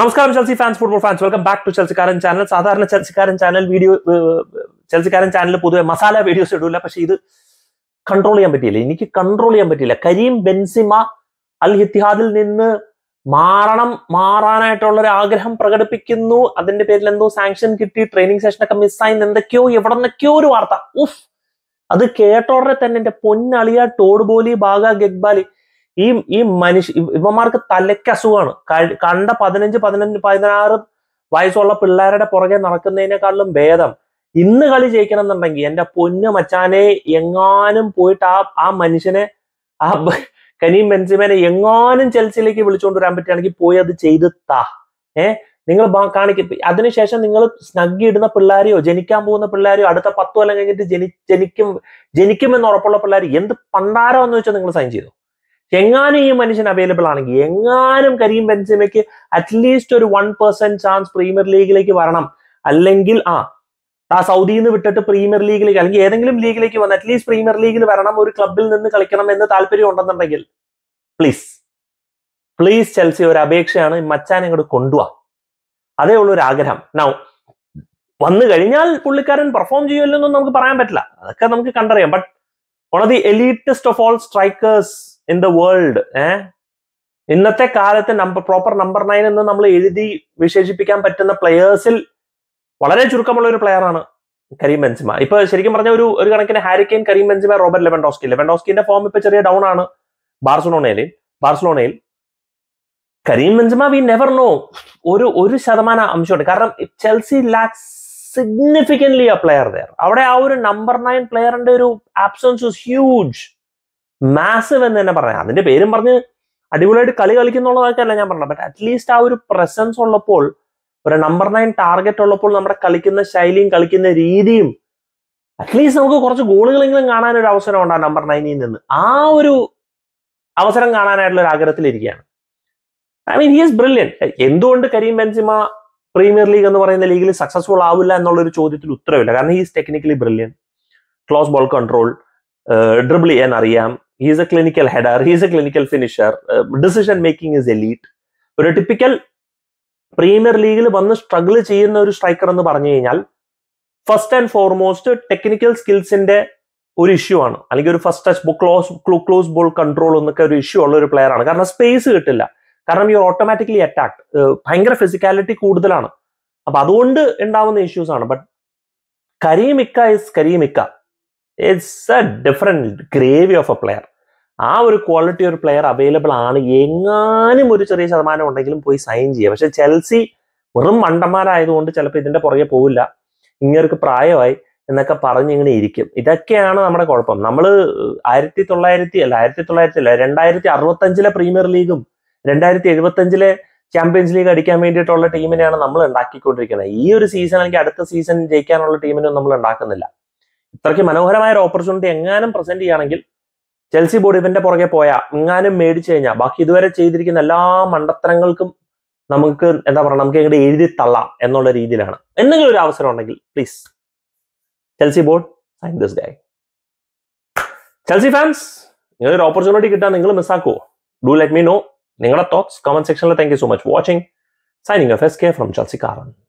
നമസ്കാരം Chelsea fans football fans welcome back to ചെൽസിക്കാരൻ channel സാധാരണ ചെൽസിക്കാരൻ ചാനൽ വീഡിയോ ചെൽസിക്കാരൻ ചാനൽ പൊതുവെ മസാല വീഡിയോസ് ഇടൂല പക്ഷെ ഇത് കൺട്രോൾ ചെയ്യാൻ പറ്റിയില്ല എനിക്ക് കൺട്രോൾ ചെയ്യാൻ പറ്റിയില്ല കരീം ബെൻസിമ അൽ ഹിത്തിഹാദിൽ നിന്ന് മാറണം മാറാനായിട്ടുള്ള ഒരു ആഗ്രഹം പ്രകടിപ്പിക്കുന്നു അതിന്റെ പേരിൽ എന്തോ സാങ്ഷൻ കിട്ടി ട്രെയിനിങ് സെഷനൊക്കെ മിസ്സായി എന്തൊക്കെയോ എവിടെ നിന്നൊക്കെയോ ഒരു വാർത്ത ഉഫ് അത് കേട്ടോടെ തന്നെ എന്റെ പൊന്നളിയ ടോഡ് ബോലി ബാഗ ഗഗ്ബാലി ഈ ഈ മനുഷ്യ ഇവന്മാർക്ക് തലയ്ക്ക് അസുഖമാണ് കണ്ട പതിനഞ്ച് പതിനഞ്ച് പതിനാറ് വയസ്സുള്ള പിള്ളേരുടെ പുറകെ നടക്കുന്നതിനേക്കാളും ഭേദം ഇന്ന് കളി ജയിക്കണം എന്നുണ്ടെങ്കിൽ എന്റെ പൊന്നു മച്ചാനെ എങ്ങാനും പോയിട്ട് ആ ആ മനുഷ്യനെ ആ കനീം ബെൻസിമേനെ എങ്ങാനും ചെൽസിയിലേക്ക് വിളിച്ചുകൊണ്ട് വരാൻ പറ്റുകയാണെങ്കിൽ പോയി അത് ചെയ്ത് താ ഏ നിങ്ങൾ കാണിക്ക അതിനുശേഷം നിങ്ങൾ ഇടുന്ന പിള്ളേരെയോ ജനിക്കാൻ പോകുന്ന പിള്ളേരെയോ അടുത്ത പത്തു കൊല്ലം കഴിഞ്ഞിട്ട് ജനി ജനിക്കും ജനിക്കുമെന്ന് ഉറപ്പുള്ള പിള്ളേർ എന്ത് പണ്ടാരോ എന്ന് വെച്ചാൽ നിങ്ങൾ സൈൻ ചെയ്തു എങ്ങാനും ഈ മനുഷ്യൻ അവൈലബിൾ ആണെങ്കിൽ എങ്ങാനും കരീം ബെൻസിമയ്ക്ക് അറ്റ്ലീസ്റ്റ് ഒരു വൺ പെർസെന്റ് ചാൻസ് പ്രീമിയർ ലീഗിലേക്ക് വരണം അല്ലെങ്കിൽ ആ ആ സൗദിയിൽ നിന്ന് വിട്ടിട്ട് പ്രീമിയർ ലീഗിലേക്ക് അല്ലെങ്കിൽ ഏതെങ്കിലും ലീഗിലേക്ക് വന്ന് അറ്റ്ലീസ്റ്റ് പ്രീമിയർ ലീഗിൽ വരണം ഒരു ക്ലബിൽ നിന്ന് കളിക്കണം എന്ന് താല്പര്യം ഉണ്ടെന്നുണ്ടെങ്കിൽ പ്ലീസ് പ്ലീസ് ചെൽസി ഒരു അപേക്ഷയാണ് മച്ചാൻ ഇങ്ങോട്ട് കൊണ്ടുപോവാ അതേ ഉള്ളൂ ഒരു ആഗ്രഹം നൗ വന്നു കഴിഞ്ഞാൽ പുള്ളിക്കാരൻ പെർഫോം ചെയ്യുമല്ലോ എന്നൊന്നും നമുക്ക് പറയാൻ പറ്റില്ല അതൊക്കെ നമുക്ക് കണ്ടറിയാം but one of the elitest of all strikers in the world ഏ ഇന്നത്തെ കാലത്ത് നമ്പർ പ്രോപ്പർ നമ്പർ നയൻ എന്ന് നമ്മൾ എഴുതി വിശേഷിപ്പിക്കാൻ പറ്റുന്ന പ്ലെയേഴ്സിൽ വളരെ ചുരുക്കമുള്ള ഒരു പ്ലെയറാണ് കരീം ബെഞ്ചിമ ഇപ്പൊ ശരിക്കും പറഞ്ഞ ഒരു ഒരു കണക്കിന് Harry Kane Karim Benzema Robert Lewandowski ലെവൻഡോസ്കിന്റെ ഫോം ഇപ്പൊ ചെറിയ ഡൗൺ ആണ് ബാർസലോണയിൽ ബാർസലോണയിൽ Karim Benzema we never know ഒരു ഒരു ശതമാന അംശമുണ്ട് കാരണം Chelsea lacks significantly a player there അവിടെ ആ ഒരു നമ്പർ നയൻ പ്ലെയറിന്റെ ഒരു ആബ്സൻസ് ഹ്യൂജ് മാസീവ് എന്ന് തന്നെ പറയാം അതിന്റെ പേരും പറഞ്ഞ് അടിപൊളിയായിട്ട് കളി കളിക്കുന്നുള്ളതൊക്കെയല്ല ഞാൻ പറഞ്ഞത് ബട്ട് അറ്റ്ലീസ്റ്റ് ആ ഒരു പ്രസൻസ് ഉള്ളപ്പോൾ ഒരു നമ്പർ നയൻ ടാർഗറ്റ് ഉള്ളപ്പോൾ നമ്മുടെ കളിക്കുന്ന ശൈലിയും കളിക്കുന്ന രീതിയും അറ്റ്ലീസ്റ്റ് നമുക്ക് കുറച്ച് ഗോളുകളെങ്കിലും കാണാൻ ഒരു അവസരം ഉണ്ട് നമ്പർ നയനിൽ നിന്ന് ആ ഒരു അവസരം കാണാനായിട്ടുള്ള ഒരു ആഗ്രഹത്തിലിരിക്കുകയാണ് I mean he is brilliant എന്തുകൊണ്ട് കരീം ബെൻസിമ പ്രീമിയർ ലീഗ് എന്ന് പറയുന്ന ലീഗിൽ സക്സസ്ഫുൾ ആവില്ല എന്നുള്ള ഒരു ചോദ്യത്തിൽ ഉത്തരവില്ല കാരണം he's technically brilliant close ball control dribble ചെയ്യാൻ അറിയാം he's a clinical header he's a clinical finisher decision making is is elite. ഒരു ടിപ്പിക്കൽ പ്രീമിയർ ലീഗിൽ വന്ന് സ്ട്രഗിൾ ചെയ്യുന്ന ഒരു സ്ട്രൈക്കർ എന്ന് പറഞ്ഞു കഴിഞ്ഞാൽ ഫസ്റ്റ് ആൻഡ് ഫോർമോസ്റ്റ് ടെക്നിക്കൽ സ്കിൽസിന്റെ ഒരു ഇഷ്യൂ ആണ് അല്ലെങ്കിൽ ഒരു first touch book close close ball control എന്നൊക്കെ ഒരു ഇഷ്യൂ ഉള്ള ഒരു പ്ലെയർ ആണ് കാരണം സ്പേസ് കിട്ടില്ല കാരണം യു ഓട്ടോമാറ്റിക്കലി അറ്റാക്ട് ഭയങ്കര ഫിസിക്കാലിറ്റി കൂടുതലാണ് അപ്പൊ അതുകൊണ്ട് ഉണ്ടാവുന്ന ഇഷ്യൂസ് ആണ് ബട്ട് കരീമിക്ക ഇസ് കരീമിക്ക it's a different gravy of a player ആ ഒരു ക്വാളിറ്റി ഒരു പ്ലെയർ അവൈലബിൾ ആണ് എങ്ങാനും ഒരു ചെറിയ ശതമാനം ഉണ്ടെങ്കിലും പോയി സൈൻ ചെയ്യുക പക്ഷെ ചെൽസി വെറും മണ്ടന്മാരായതുകൊണ്ട് ചിലപ്പോൾ ഇതിന്റെ പുറകെ പോവില്ല ഇങ്ങനൊരു പ്രായമായി എന്നൊക്കെ പറഞ്ഞിങ്ങനെ ഇരിക്കും ഇതൊക്കെയാണ് നമ്മുടെ കുഴപ്പം നമ്മൾ ആയിരത്തി തൊള്ളായിരത്തി അല്ല ആയിരത്തി തൊള്ളായിരത്തി അല്ല രണ്ടായിരത്തി അറുപത്തഞ്ചിലെ പ്രീമിയർ ലീഗും രണ്ടായിരത്തി എഴുപത്തഞ്ചിലെ ചാമ്പ്യൻസ് ലീഗ് അടിക്കാൻ വേണ്ടിയിട്ടുള്ള ടീമിനെയാണ് നമ്മൾ ഉണ്ടാക്കിക്കൊണ്ടിരിക്കുന്നത് ഈ ഒരു സീസൺ അല്ലെങ്കിൽ അടുത്ത സീസൺ ജയിക്കാനുള്ള ടീമിനും നമ്മൾ ഉണ്ടാക്കുന്നില്ല ഇത്രയ്ക്ക് മനോഹരമായ ഒരു ഓപ്പർച്യൂണിറ്റി എങ്ങാനും പ്രസന്റ് ചെയ്യുകയാണെങ്കിൽ ചെൽസി ബോർഡ് ഇവന്റെ പുറകെ പോയാൽ ഇങ്ങാനും മേടിച്ചു കഴിഞ്ഞാൽ ബാക്കി ഇതുവരെ ചെയ്തിരിക്കുന്ന എല്ലാ മണ്ടത്തരങ്ങൾക്കും നമുക്ക് എന്താ പറയുക നമുക്ക് ഇങ്ങോട്ട് എഴുതി തള്ളാം എന്നുള്ള രീതിയിലാണ് എന്തെങ്കിലും ഒരു അവസരം ഉണ്ടെങ്കിൽ please Chelsea board sign this day Chelsea fans നിങ്ങൾ ഒരു ഓപ്പർച്യൂണിറ്റി കിട്ടാൻ നിങ്ങൾ മിസ്സാക്കുമോ ഡു ലെറ്റ് മീ നോ നിങ്ങളുടെ തോട്ട്സ് കമന്റ് സെക്ഷനിൽ thank you so much watching signing F S K from Chelsea കാറാണ്